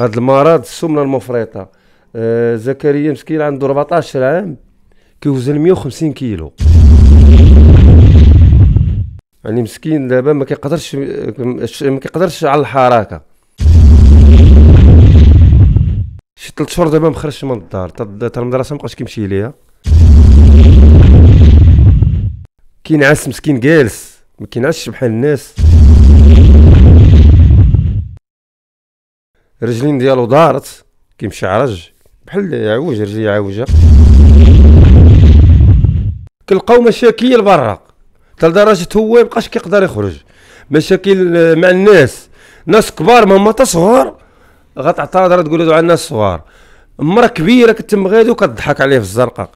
هذا المرض السمنه المفرطه آه زكريا مسكين عنده 14 عام كيوزن 150 كيلو يعني مسكين دابا ما كيقدرش ما كيقدرش على الحركه شي 3 شهور دابا مخرجش من الدار حتى المدرسه ما بقاش كيمشي ليها كينعس مسكين جالس ما كينعسش بحال الناس الرجلين ديالو دارت كيمشي عرج بحال يعوج رجلي عوجه كنلقاو مشاكل برا لدرجه هو مابقاش كيقدر يخرج مشاكل آه، مع الناس ناس كبار ماما تا صغار غتعترض راه تقول هادو على الناس صغار مرة كبيرة كتم غادي وكتضحك عليه في الزرقاء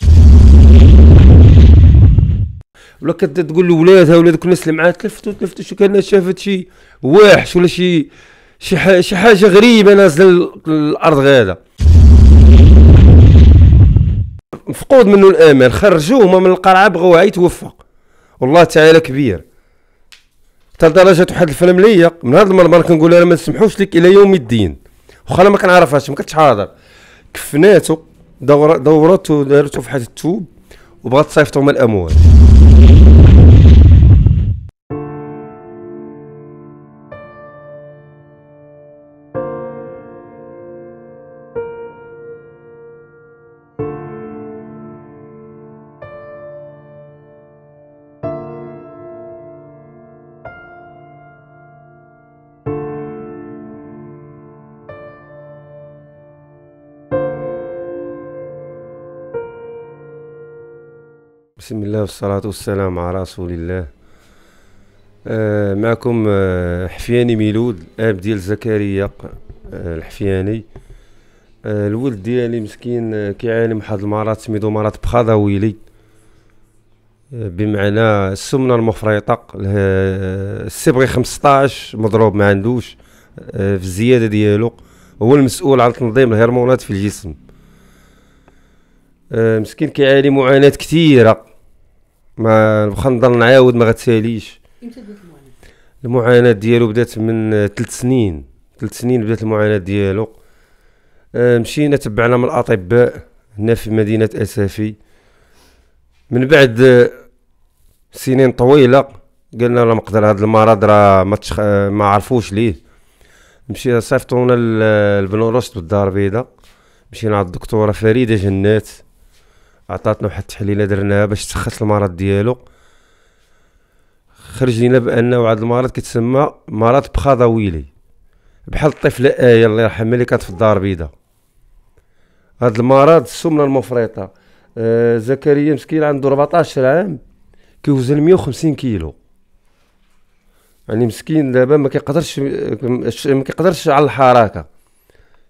ولا كتقول لولادها ولا دوك الناس اللي معاها تلفتو تلفتو شو كان شافت شي واحش ولا شي شي شي حاجه غريبه نازله الارض غاده مفقود منه الامل خرجوه من القرعه بغاو يتوفى والله تعالى كبير حتى لدرجه واحد الفيلم ليا من هذا المرمر كنقول انا ما نسمحوش لك الى يوم الدين واخا انا ما كنعرفهاش ما كنتش حاضر كفناتو دورته دارته في حياه التوب وبغات تصيفطو من الاموال بسم الله والصلاة والسلام على رسول الله آه معكم آه حفياني ميلود الاب ديال زكريا آه الحفياني آه الولد ديالي مسكين آه كيعاني من واحد المرض سميتو مرض بخضاويلي آه بمعنى السمنه المفرطه آه السبغي 15 مضروب ما عندوش آه في الزياده ديالو هو المسؤول عن تنظيم الهرمونات في الجسم آه مسكين كيعاني معاناه كثيره ما واخا نضل نعاود ما غتساليش امتى بدات المعاناه المعاناه ديالو بدات من ثلاث سنين ثلاث سنين بدات المعاناه ديالو آه، مشينا تبعنا من الاطباء هنا في مدينه اسافي من بعد سنين طويله قالنا راه مقدر هذا المرض راه ما تشخ... ما عرفوش ليه مشينا صيفطونا لبنو بالدار البيضاء مشينا عند الدكتوره فريده جنات عطاتنا واحد التحليله درناها باش تشخص المرض ديالو خرج لينا بان واحد المرض كيتسمى مرض بخضويلي بحال الطفل ايه الله يرحمها اللي كانت في الدار البيضاء هذا المرض السمنه المفرطه آه زكريا مسكين عنده 14 عام كيوزن 150 كيلو يعني مسكين دابا ما كيقدرش ما كيقدرش على الحركه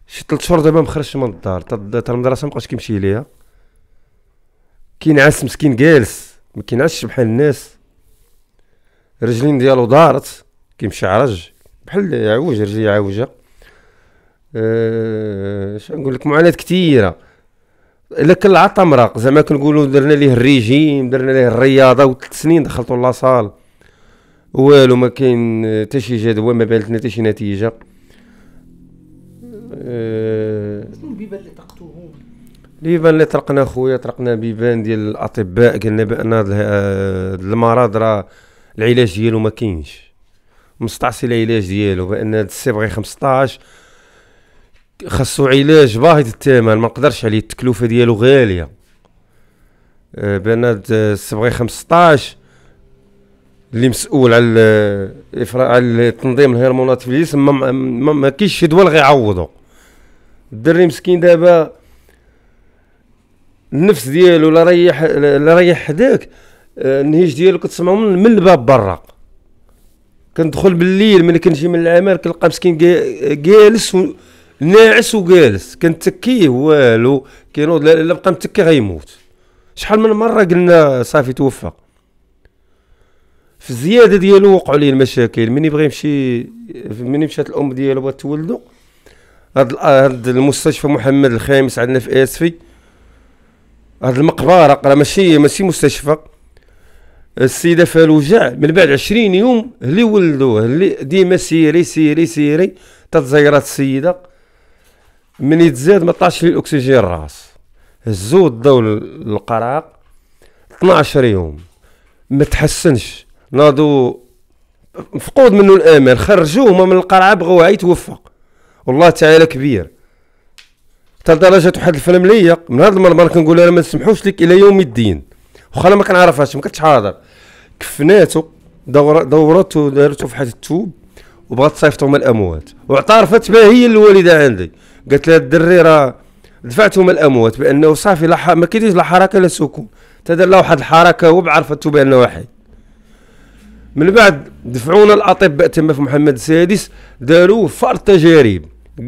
شي 3 شهور دابا مخرجش من الدار حتى المدرسه مابقاش كيمشي ليها كينعس مسكين جالس ما كينعسش بحال الناس رجلين ديالو دارت كيمشي عرج بحال يعوج رجلي عوجه أه نقول لك معاناه كثيره الا كان العطا مراق زعما كنقولوا درنا ليه الريجيم درنا ليه الرياضه وثلاث سنين دخلتو لاصال والو ما كاين حتى شي جدوى ما بانت حتى شي نتيجه أه اللي بان لي طرقنا خويا طرقنا بيبان ديال الاطباء قالنا بان المرض راه العلاج ديالو ما كاينش مستعصي العلاج ديالو بان هاد السي بغي 15 خاصو علاج باهظ الثمن ما نقدرش عليه التكلفه ديالو غاليه آه، بان هاد بغي 15 اللي مسؤول على على تنظيم الهرمونات في الجسم ما, كاينش شي دواء اللي غيعوضو الدري مسكين دابا النفس ديالو لا ريح لا ريح حداك آه، النهيج ديالو كتسمعو من الباب برا كندخل بالليل ملي كنجي من العمل كنلقى مسكين جالس ناعس وجالس كنتكيه والو كينوض لا بقى متكي غيموت شحال من مره قلنا صافي توفى في الزياده ديالو وقعوا ليه المشاكل من يبغي يمشي من مشات الام ديالو بغات تولدو هاد هاد المستشفى محمد الخامس عندنا في اسفي هاد المقبره راه ماشي ماشي مستشفى السيده فيها الوجع من بعد عشرين يوم اللي ولدوه اللي ديما سيري سيري سيري تتزيرات السيده من يتزاد ما طاش ليه الاكسجين الراس هزو الضو للقراق 12 يوم ما تحسنش ناضو مفقود منه الامل خرجوه من القرعه بغاو يتوفى والله تعالى كبير حتى لدرجه واحد الفيلم ليا من هذا المرمر كنقول انا ما نسمحوش لك الى يوم الدين واخا انا ما كنعرفهاش ما كنتش حاضر كفناتو دور دورته دارته في حيث التوب وبغات تصيفطهم الاموات واعترفت بها هي الوالده عندي قالت لها الدري راه دفعتهم الاموات بانه صافي لا لح... ما كيديرش لا حركه لا سكون تدار واحد الحركه وبعرفته بانه واحد من بعد دفعونا الاطباء تما في محمد السادس داروا فار تجارب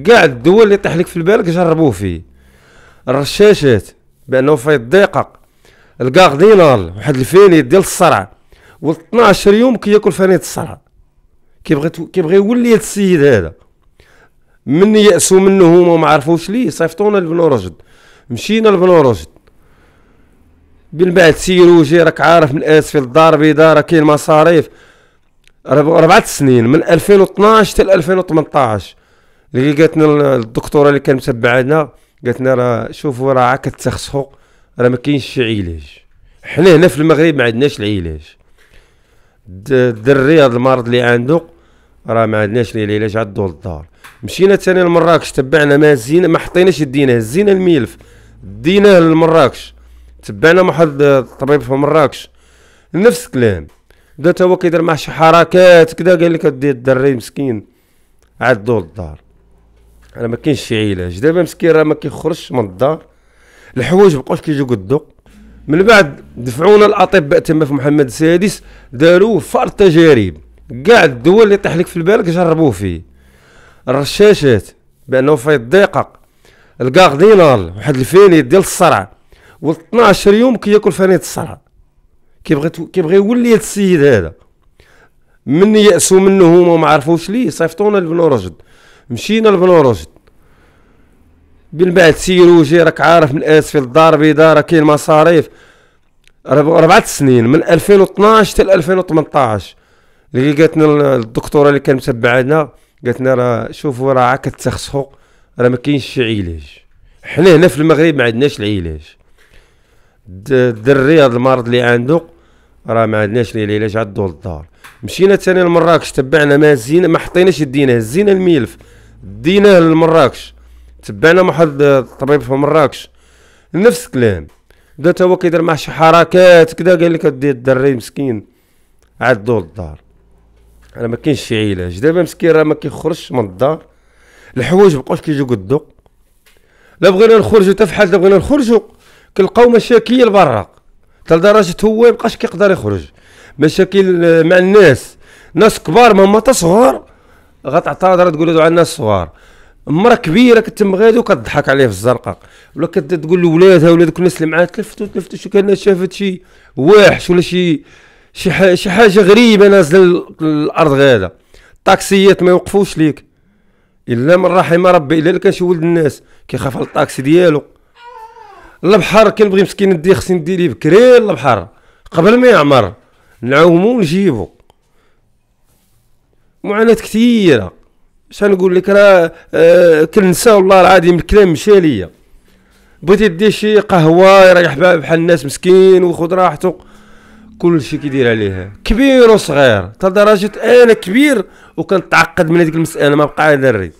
كاع الدول اللي طيح لك في البال جربوه فيه الرشاشات بانه في الضيقه الكاردينال واحد الفيني ديال الصرع و 12 يوم كياكل فاني الصرع كيبغي كيبغي يولي هذا السيد هذا من يأسوا منه هما ما عرفوش ليه صيفطونا لبنو رشد مشينا لبنو رشد من بعد سيروجي راك عارف من اسفي الدار البيضاء راه كاين مصاريف ربعة سنين من 2012 حتى 2018 اللي قالتنا الدكتوره اللي كانت متبعنا قالت لنا راه شوفوا راه كتسخسخوا راه ما كاينش شي علاج حنا هنا في المغرب ما عندناش العلاج الدري هذا المرض اللي عنده راه ما عندناش ليه العلاج عدو للدار مشينا ثاني لمراكش تبعنا ما زينا ما حطيناش يدينا هزينا الملف ديناه لمراكش تبعنا مع واحد الطبيب في مراكش نفس الكلام بدا هو كيدير مع شي حركات كذا قال لك الدري مسكين عدو للدار راه ما كاينش شي علاج دابا مسكين راه ما كيخرجش من الدار الحوايج بقاوش كيجيو قدو من بعد دفعونا الاطباء تما في محمد السادس داروا فار تجارب كاع الدول اللي طيح لك في البالك جربوه فيه الرشاشات بانه في الضيقه الكاردينال واحد الفيني ديال الصرع و 12 يوم كياكل فانيت الصرع كيبغي كيبغي يولي السيد هذا من يأسوا منه هما ما عرفوش ليه صيفطونا لبن رشد مشينا لبنو رشد من بعد سيروجي راك عارف من اسفي الدار البيضاء راه كاين مصاريف ربعة سنين من 2012 حتى 2018 اللي قالتنا الدكتوره اللي كانت متبعنا قالت لنا راه شوفوا راه عا كتسخسخوا راه ما كاينش شي علاج حنا هنا في المغرب ما عندناش العلاج الدري هذا المرض اللي عنده راه ما عندناش ليه العلاج عندو للدار مشينا ثاني لمراكش تبعنا ما زينا ما حطيناش يدينا هزينا الملف ديناه لمراكش تبعنا مع واحد الطبيب في مراكش نفس الكلام دا تا هو كيدير مع شي حركات كدا قال لك دي الدري مسكين عاد دور الدار انا ما كاينش شي علاج دابا مسكين راه ما كيخرجش من الدار الحوايج مابقاوش كيجيو قدو لا بغينا نخرجوا حتى فحال بغينا نخرجوا كنلقاو مشاكل برا حتى لدرجه هو مابقاش كيقدر يخرج مشاكل مع الناس ناس كبار ما صغار غتعترض راه تقول له عندنا الصغار مرة كبيرة كتم غادي وكتضحك عليه في الزرقاء ولا كتقول لولادها ولا دوك الناس اللي معاها تلفتوا تلفتوا شو كانها شافت شي واحش ولا شي شي شي حاجة غريبة نازلة للأرض غادا الطاكسيات ما يوقفوش ليك إلا من رحم ربي إلا كان شي ولد الناس كيخاف على الطاكسي ديالو البحر كنبغي مسكين ندي خصني ندي ليه بكري البحر قبل ما يعمر نعومو ونجيبو معاناه كثيره شحال نقول لك راه كنسى والله العظيم الكلام مشى ليا بغيتي دير شي قهوه يريح بها بحال الناس مسكين وخذ راحته كل شيء كيدير عليها كبير وصغير حتى انا كبير وكنتعقد من هذيك المساله ما بقى دري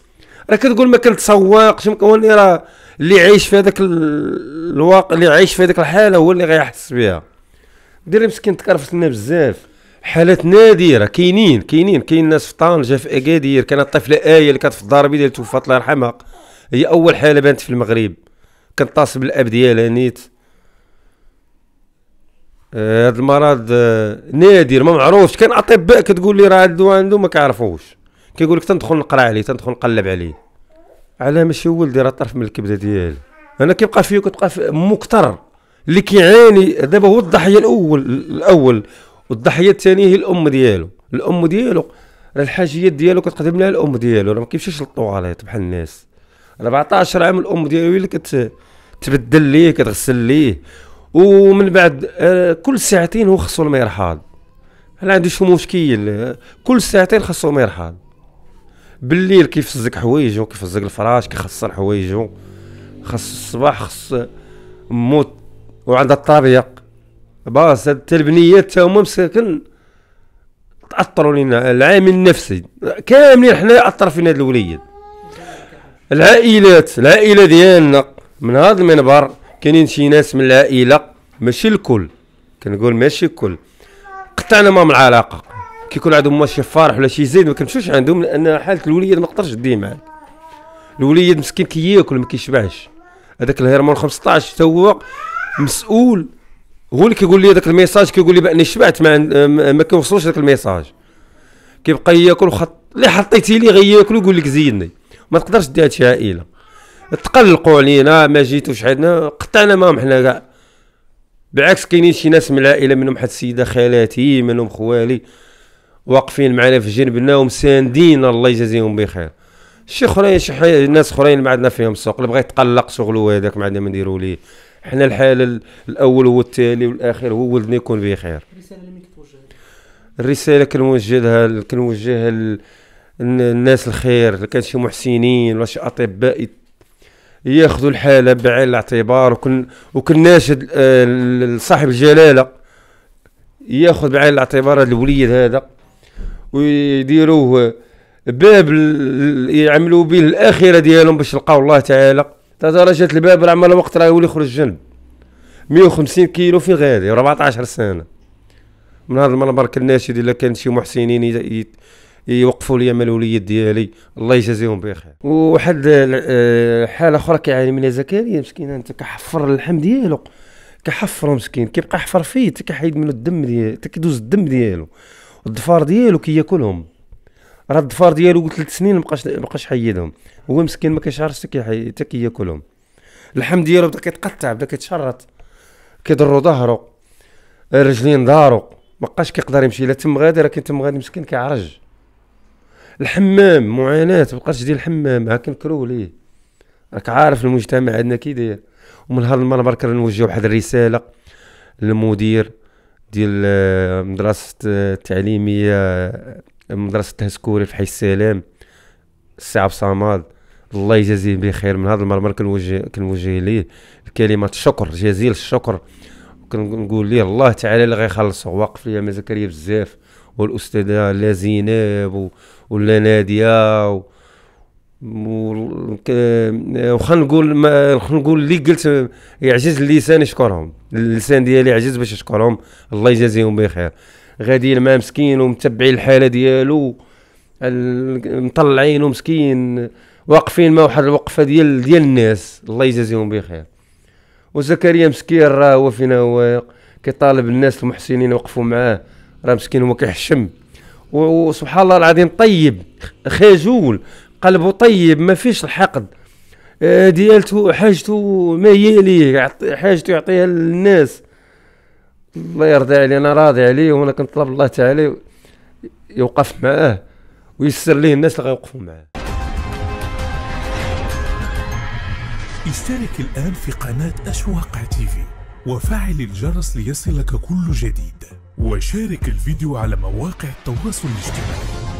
راه كتقول ما كنتسوقش مكوني راه اللي عايش في هذاك الواقع اللي عايش في هذيك الحاله هو اللي غيحس بها دير مسكين تكرفت لنا بزاف حالات نادره كاينين كاينين كاين ناس في طنجه في اكادير كانت الطفله ايه اللي كانت في الدار البيضاء اللي توفات الله يرحمها هي اول حاله بانت في المغرب كنتصل بالاب ديالها نيت هذا آه المرض آه نادر ما معروفش كان اطباء كتقول لي راه عنده عنده ما كيعرفوش كيقول لك تندخل نقرا عليه تندخل نقلب عليه علاه ماشي ولدي راه طرف من الكبده ديالي انا كيبقى فيه كتبقى في مكتر اللي كيعاني دابا هو الضحيه الاول الاول والضحيه الثانيه هي الام ديالو الام ديالو راه الحاجيات ديالو كتقدم لها الام ديالو راه ما كيمشيش للطواليط بحال الناس 14 عام الام ديالو هي اللي كتبدل ليه كتغسل ليه ومن بعد آه، كل ساعتين هو خصو المرحاض انا عندي شي مشكل آه، كل ساعتين خصو المرحاض بالليل كيفزك حوايجو كيفزك الفراش كيخسر حوايجو خص الصباح خص موت وعندها الطابيه باص البنيات تا هما مساكن تاثروا لينا العامل النفسي كاملين حنا اثر فينا هاد الوليد العائلات العائله ديالنا من هذا المنبر كاينين شي ناس من العائله ماشي الكل كنقول ماشي الكل قطعنا معهم العلاقه كيكون عندهم شي فرح ولا شي زين ما كنمشوش عندهم لان حاله الوليد ما نقدرش ندي معاك الوليد مسكين كياكل ما كيشبعش هذاك الهرمون 15 تا هو مسؤول هو اللي كيقول لي داك الميساج كيقول لي باني شبعت آه، ما ما كيوصلوش داك الميساج كيبقى ياكل وخط اللي حطيتي لي ياكل ويقول لك زيدني ما تقدرش دير هادشي عائله تقلقوا علينا ما جيتوش عندنا قطعنا معاهم حنا كاع بالعكس كاينين شي ناس من العائله منهم حد السيده خالاتي منهم خوالي واقفين معنا في جنبنا ومساندين الله يجازيهم بخير شي خرين شي ناس خرين ما عندنا فيهم السوق اللي بغى يتقلق شغلو هذاك ما عندنا ما نديرو ليه حنا الحال الاول هو التالي والاخير هو ولدنا يكون به خير الرساله اللي كتوجهها الرساله كنوجهها الناس الخير اللي كان شي محسنين ولا شي اطباء ياخذوا الحاله بعين الاعتبار وكن وكناشد آه، صاحب الجلاله ياخذ بعين الاعتبار هذا الوليد هذا ويديروه باب يعملوا به الاخره ديالهم باش يلقاو الله تعالى درجة الباب العمل وقت راه يولي يخرج مية 150 كيلو في غادي 14 سنه من هذا المنبر الناشد الا كان شي محسنين يوقفوا لي مال الوليد ديالي الله يجازيهم بخير وواحد آه، حاله اخرى كيعاني منها زكريا مسكين انت كحفر اللحم ديالو كحفرو مسكين كيبقى يحفر فيه تكحيد كيحيد منه الدم ديالو تكدوز كيدوز الدم ديالو الضفار ديالو كياكلهم راه الضفار ديالو قلت ثلاث سنين مابقاش مابقاش حيدهم هو مسكين ما كيشعرش حتى كياكلهم اللحم ديالو بدا كيتقطع بدا كيتشرط كيضرو ظهرو رجلين دارو بقاش كيقدر يمشي الا تم غادي راه كي تم غادي مسكين كيعرج الحمام معاناه بقاش ديال الحمام ها كنكرو ليه راك عارف المجتمع عندنا كي داير ومن هذا المنبر كنوجه واحد الرساله للمدير ديال آه، مدرسه آه، التعليميه آه، مدرسه تهسكوري في حي السلام السي عبد الصمد الله يجازيه بخير من هذا المرمر كنوجه كنوجه ليه بكلمه شكر جزيل الشكر كنقول ليه الله تعالى اللي غيخلصو واقف ليا مزكريا بزاف والاستاذه لا زينب ولا ناديه و... آه، وخا نقول ما نقول اللي قلت يعجز اللسان يشكرهم اللسان ديالي عجز باش يشكرهم الله يجازيهم بخير غادي الماء مسكين ومتبعي الحاله ديالو مطلعينه مسكين واقفين واحد الوقفه ديال ديال الناس الله يجازيهم بخير وزكريا مسكين راه هو فينا هو كيطالب الناس المحسنين يوقفوا معاه راه مسكين هو كيحشم وسبحان الله العظيم طيب خجول قلبه طيب ما فيش الحقد آه، ديالته حاجته ما هي ليه حاجته يعطيها للناس الله يرضى عليه انا راضي عليه وانا كنطلب الله تعالى يوقف معاه ويسر ليه الناس اللي غيوقفوا معاه اشترك الآن في قناة أشواق تيفي وفعل الجرس ليصلك كل جديد وشارك الفيديو على مواقع التواصل الاجتماعي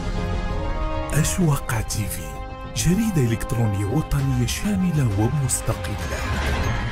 أشواق تيفي جريدة إلكترونية وطنية شاملة ومستقلة